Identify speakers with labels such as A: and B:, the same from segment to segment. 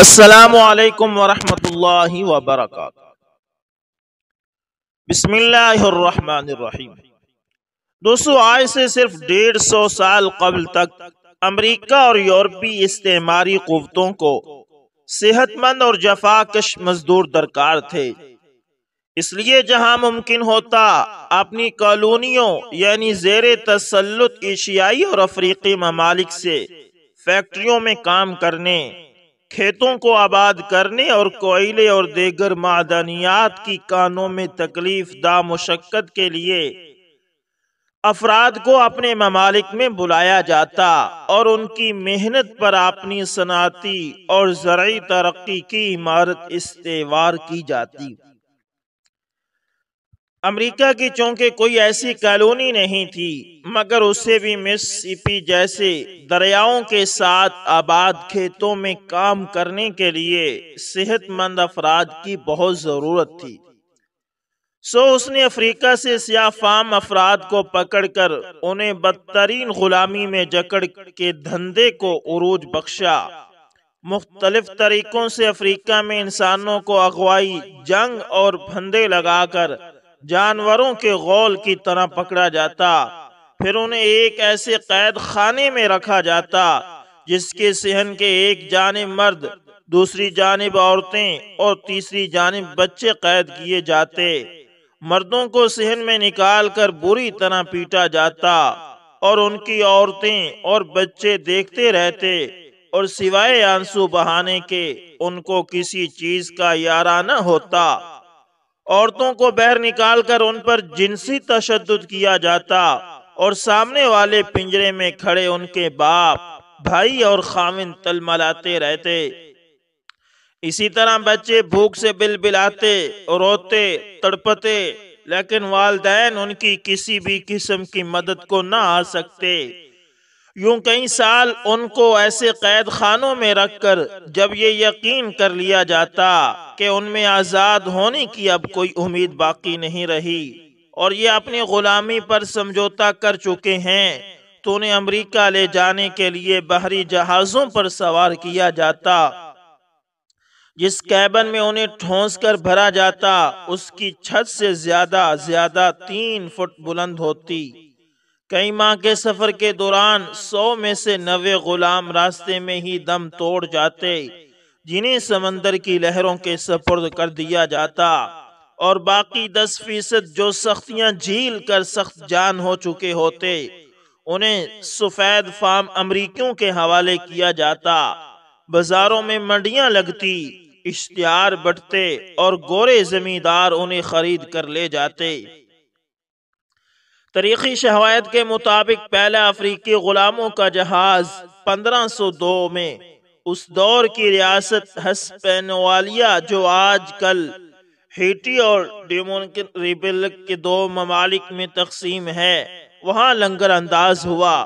A: असलकम वरहमल वबरक बसमीम दोस्तों आज से सिर्फ डेढ़ सौ साल कबल तक अमरीका और यूरोपी इस्तेमारी कुतों को सेहतमंद और जफाकश मजदूर दरकार थे इसलिए जहाँ मुमकिन होता अपनी कॉलोनियों यानी जेर तसलुत एशियाई और अफ्रीकी ममालिक से फैक्ट्रियों में काम करने खेतों को आबाद करने और कोयले और देगर मादनियात की कानों में तकलीफ दा मुशक्क़त के लिए अफराद को अपने ममालिक में बुलाया जाता और उनकी मेहनत पर अपनी सनाती और जरिए तरक्की की इमारत इस्तेवार की जाती अमेरिका की चौंके कोई ऐसी कॉलोनी नहीं थी मगर उसे भी मिसिपी जैसे दरियाओं के साथ आबाद खेतों में काम करने के लिए सेहतमंद अफराद की बहुत ज़रूरत थी सो उसने अफ्रीका से सियाफाम अफराद को पकड़कर उन्हें बदतरीन गुलामी में जकड़ के धंधे को उरूज बख्शा मुख्तलिफ तरीक़ों से अफ्रीका में इंसानों को अगवाई जंग और फंदे लगाकर जानवरों के गौल की तरह पकड़ा जाता फिर उन्हें एक ऐसे कैद खाने में रखा जाता जिसके सहन के एक जानब मर्द दूसरी जानब औरतें और तीसरी जानब बच्चे कैद किए जाते मर्दों को सहन में निकाल कर बुरी तरह पीटा जाता और उनकी औरतें और बच्चे देखते रहते और सिवाय आंसू बहाने के उनको किसी चीज का यारा न होता औरतों को बहर निकाल कर उन पर जिनसी तशद किया जाता और सामने वाले पिंजरे में खड़े उनके बाप भाई और खामिन तलमलाते रहते इसी तरह बच्चे भूख से बिल बिलाते रोते तड़पते लेकिन वालदेन उनकी किसी भी किस्म की मदद को ना आ सकते यूं कई साल उनको ऐसे कैद खानों में रखकर जब ये यकीन कर लिया जाता कि उनमें आज़ाद होने की अब कोई उम्मीद बाकी नहीं रही और ये अपनी ग़ुलामी पर समझौता कर चुके हैं तो उन्हें अमरीका ले जाने के लिए बाहरी जहाज़ों पर सवार किया जाता जिस कैबन में उन्हें ठोंस कर भरा जाता उसकी छत से ज़्यादा ज़्यादा तीन फुट बुलंद होती कई माह के सफर के दौरान सौ में से नवे गुलाम रास्ते में ही दम तोड़ जाते जिन्हें समंदर की लहरों के सपुर्द कर दिया जाता और बाकी दस फीसद जो सख्तियां झील कर सख्त जान हो चुके होते उन्हें सफेद फार्म अमरीकियों के हवाले किया जाता बाजारों में मंडियां लगती इश्तियार बटते और गोरे जमींदार उन्हें खरीद कर ले जाते तरीक़ी शहवायत के मुताबिक पहला अफ्रीकी ग़ुलामों का जहाज़ पंद्रह सौ दो में उस दौर की रियासत हस्पेनवालिया जो आज कल हेटी और डेमोनिक रिपब्लिक के दो ममालिक में तकसीम है वहाँ लंगर अंदाज हुआ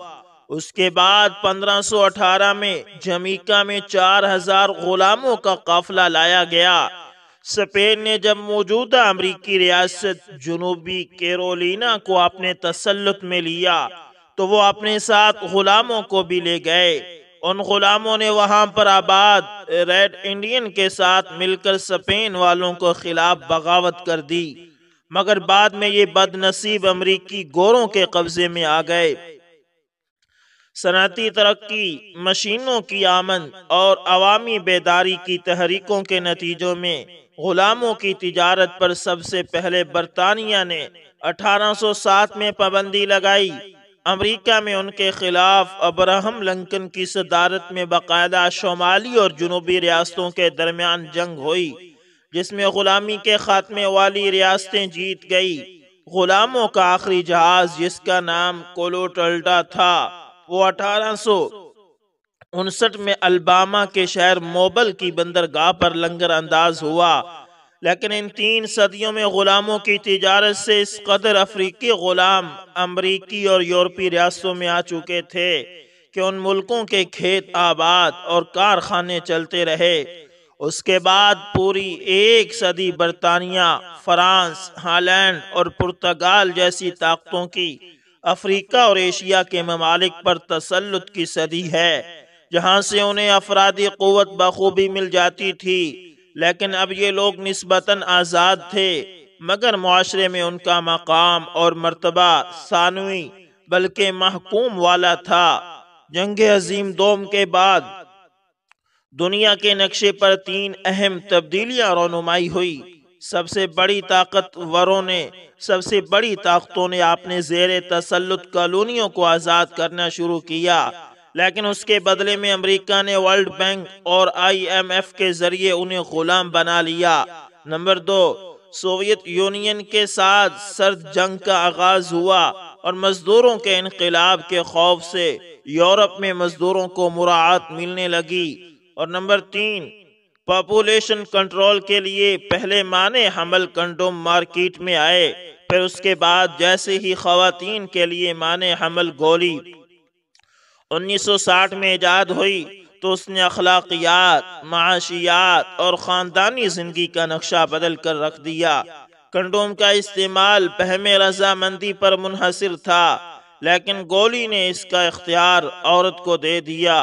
A: उसके बाद 1518 में जमीका में 4000 ग़ुलामों का काफिला लाया गया स्पेन ने जब मौजूदा अमरीकी रियासत जनूबी केरोलिना को अपने तसलुत में लिया तो वो अपने साथ गुलामों को भी ले गए उन गुलामों ने वहाँ पर आबाद रेड इंडियन के साथ मिलकर स्पेन वालों को खिलाफ बगावत कर दी मगर बाद में ये बदनसीब अमरीकी गोरों के कब्जे में आ गए सनती तरक्की मशीनों की आमद और अवामी बेदारी की तहरीकों के नतीजों में गुलामों की तिजारत पर सबसे पहले बरतानिया ने 1807 में पाबंदी लगाई अमेरिका में उनके खिलाफ अब्राहम लंकन की सदारत में बाकायदा शुमाली और जनूबी रियासतों के दरमियान जंग हुई जिसमें गुलामी के खात्मे वाली रियासतें जीत गई गुलामों का आखिरी जहाज जिसका नाम कोलोटल्टा था वो अठारह सौ उनसठ में अलबामा के शहर मोबल की बंदरगाह पर लंगर अंदाज हुआ लेकिन इन तीन सदियों में ग़ुलामों की तजारत से इस कदर अफ्रीकी ग़ुलाम अमरीकी और यूरोपी रियासतों में आ चुके थे कि उन मुल्कों के खेत आबाद और कारखाने चलते रहे उसके बाद पूरी एक सदी बरतानिया फ्रांस हालैंड और पुर्तगाल जैसी ताकतों की अफ्रीका और एशिया के ममालिक पर तसलुत की सदी है जहाँ से उन्हें अफराधी क़वत बखूबी मिल जाती थी लेकिन अब ये लोग नस्बता आज़ाद थे मगर माशरे में उनका मकाम और मरतबा सानवी बल्कि महकूम वाला था जंग अजीम दोम के बाद दुनिया के नक्शे पर तीन अहम तब्दीलियां रोनुमाई हुई सबसे बड़ी ताकतवरों ने सबसे बड़ी ताकतों ने अपने जेर तसलुत कॉलोनियों को आज़ाद करना शुरू किया लेकिन उसके बदले में अमेरिका ने वर्ल्ड बैंक और आईएमएफ के जरिए उन्हें गुलाम बना लिया नंबर दो सोवियत यूनियन के साथ सर्द जंग का आगाज हुआ और मजदूरों के इनकलाब के खौफ से यूरोप में मजदूरों को मुराहत मिलने लगी और नंबर तीन पॉपुलेशन कंट्रोल के लिए पहले माने हमल कंडोम मार्केट में आए फिर उसके बाद जैसे ही खातन के लिए माने हमल गोली 1960 में ईजाद हुई तो उसने अखलाकियात माशियात और ख़ानदानी ज़िंदगी का नक्शा बदल कर रख दिया कंडोम का इस्तेमाल पहम रजामंदी पर मुनहसर था लेकिन गोली ने इसका इख्तियार औरत को दे दिया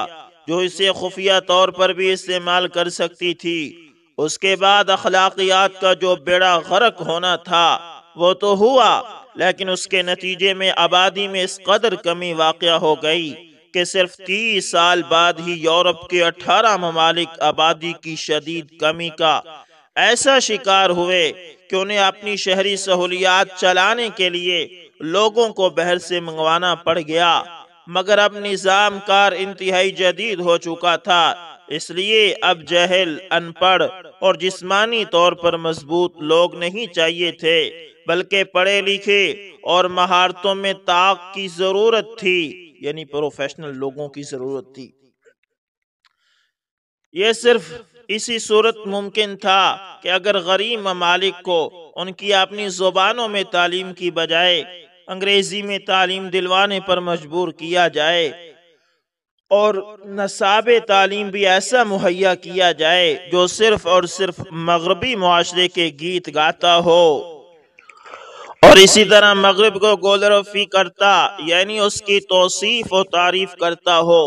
A: जो इसे खुफिया तौर पर भी इस्तेमाल कर सकती थी उसके बाद अखलाकियात का जो बेड़ा गर्क होना था वो तो हुआ लेकिन उसके नतीजे में आबादी में इस कदर कमी वाक़ हो गई के सिर्फ तीस साल बाद ही यूरोप के अठारह ममालिक आबादी की शदीद कमी का ऐसा शिकार हुए कि उन्हें अपनी शहरी सहूलियात चलाने के लिए लोगों को बहर से मंगवाना पड़ गया मगर अब निज़ाम कार इंतहाई जदीद हो चुका था इसलिए अब जहल अनपढ़ और जिस्मानी तौर पर मजबूत लोग नहीं चाहिए थे बल्कि पढ़े लिखे और महारतों में ताक की ज़रूरत थी यानी प्रोफेशनल लोगों की ज़रूरत थी ये सिर्फ इसी सूरत मुमकिन था कि अगर गरीब ममालिक को उनकी अपनी ज़ुबानों में तालीम की बजाय अंग्रेज़ी में तालीम दिलवाने पर मजबूर किया जाए और नसाब तालीम भी ऐसा मुहैया किया जाए जो सिर्फ और सिर्फ मगरबी माशरे के गीत गाता हो और इसी तरह मगरब को गोलरफी करता यानी उसकी तोसीफ और तारीफ करता हो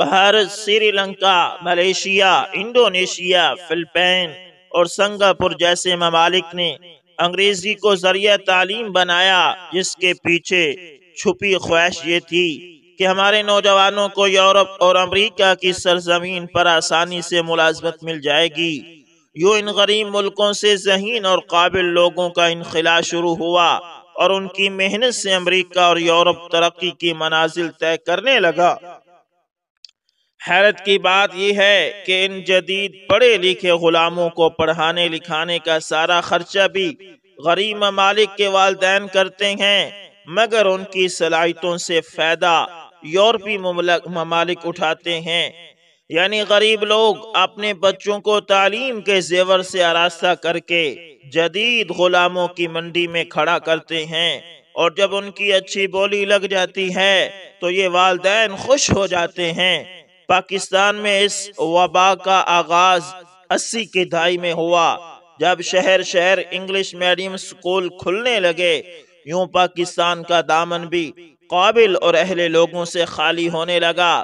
A: Bharat Sri Lanka Malaysia Indonesia Philippine और सिंगापुर जैसे ममालिक ने अंग्रेजी को जरिया तालीम बनाया जिसके पीछे छुपी ख्वाहिश ये थी कि हमारे नौजवानों को यूरोप और अमेरिका की सरजमीन पर आसानी से मुलाजमत मिल जाएगी यूँ इन गरीब मुल्कों से जहीन और काबिल लोगों का इनखिला शुरू हुआ और उनकी मेहनत से अमरीका और यूरोप तरक्की की मनाजिल तय करने लगा हैरत की बात यह है कि इन जदीद पढ़े लिखे गुलामों को पढ़ाने लिखाने का सारा खर्चा भी गरीब ममालिक के वालदेन करते हैं मगर उनकी सलाहितों से फ़ायदा यूरोपी ममालिक उठाते हैं यानी गरीब लोग अपने बच्चों को तालीम के जेवर से आरास्ता करके जदीद गुलामों की मंडी में खड़ा करते हैं और जब उनकी अच्छी बोली लग जाती है तो ये वालदेन खुश हो जाते हैं पाकिस्तान में इस वबा का आगाज अस्सी की दहाई में हुआ जब शहर शहर इंग्लिश मीडियम स्कूल खुलने लगे यूं पाकिस्तान का दामन भी काबिल और अहले लोगों से खाली होने लगा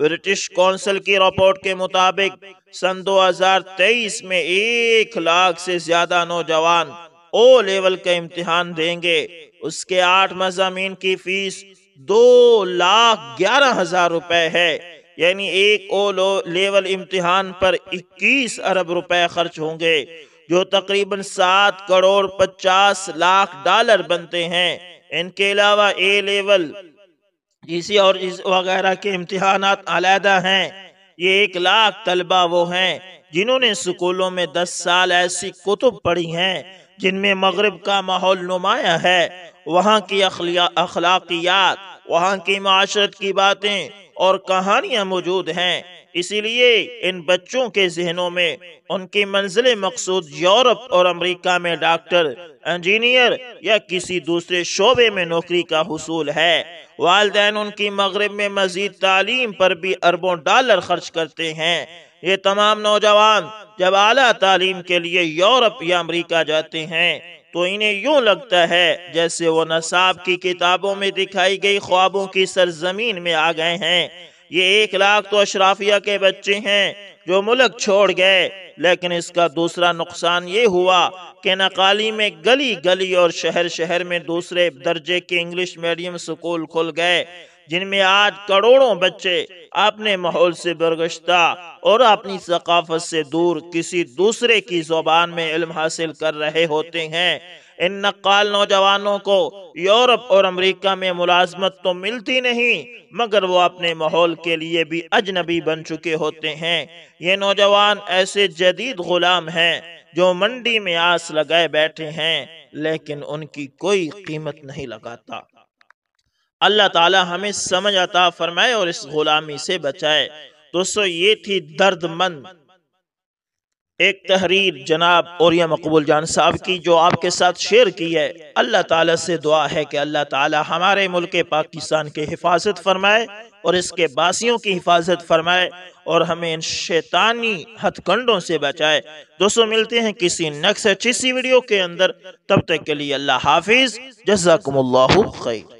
A: ब्रिटिश कौंसिल की रिपोर्ट के मुताबिक सन 2023 में एक लाख से ज्यादा नौजवान ओ लेवल का इम्तिहान देंगे उसके आठ मजामीन की फीस दो लाख ग्यारह हजार रुपए है यानी एक ओ लो लेवल इम्तिहान पर 21 अरब रुपए खर्च होंगे जो तकरीबन सात करोड़ पचास लाख डॉलर बनते हैं इनके अलावा ए लेवल इसी और इस वगैरह के इम्तहान अलहदा हैं ये एक लाख तलबा वो हैं जिन्होंने स्कूलों में दस साल ऐसी कुतुब पढ़ी हैं जिनमें मगरब का माहौल नुमाया है वहाँ की अखलाकियात वहाँ की माशरत की बातें और कहानियां मौजूद हैं इसीलिए इन बच्चों के जहनों में उनकी मंजिल मकसूद यूरोप और अमेरिका में डॉक्टर इंजीनियर या किसी दूसरे शोबे में नौकरी का हसूल है वालदे उनकी मगरब में मजीद तालीम पर भी अरबों डॉलर खर्च करते हैं ये तमाम नौजवान जब आला तालीम के लिए यूरोप या अमरीका जाते हैं तो इन्हें यूं लगता है जैसे वो नसाब की किताबों में दिखाई गई ख्वाबों की सरजमीन में आ गए हैं ये एक लाख तो अशराफिया के बच्चे हैं जो मुल्क छोड़ गए लेकिन इसका दूसरा नुकसान ये हुआ कि नकाली में गली गली और शहर शहर में दूसरे दर्जे के इंग्लिश मीडियम स्कूल खुल गए जिनमें आज करोड़ों बच्चे अपने माहौल से बरगश्ता और अपनी सकाफत से दूर किसी दूसरे की जुबान में इल्म हासिल कर रहे होते हैं इन नक्काल नौजवानों को यूरोप और अमेरिका में मुलाजमत तो मिलती नहीं मगर वो अपने माहौल के लिए भी अजनबी बन चुके होते हैं ये नौजवान ऐसे जदीद गुलाम हैं जो मंडी में आस लगाए बैठे हैं लेकिन उनकी कोई कीमत नहीं लगाता अल्लाह ताला हमें समझ आता फरमाए और इस गुलामी से बचाए दोस्तों ये थी दर्दमंद एक तहरीर जनाब और यह मकबूल जान साहब की जो आपके साथ शेयर की है अल्लाह ताला से दुआ है कि अल्लाह ताला हमारे मुल्क पाकिस्तान के हिफाजत फरमाए और इसके बासियों की हिफाजत फरमाए और हमें इन शैतानी हथकंडों से बचाए दोस्तों मिलते हैं किसी नक्स अच्छी सी वीडियो के अंदर तब तक के लिए अल्लाह हाफिज़ जजाकम्ला खैर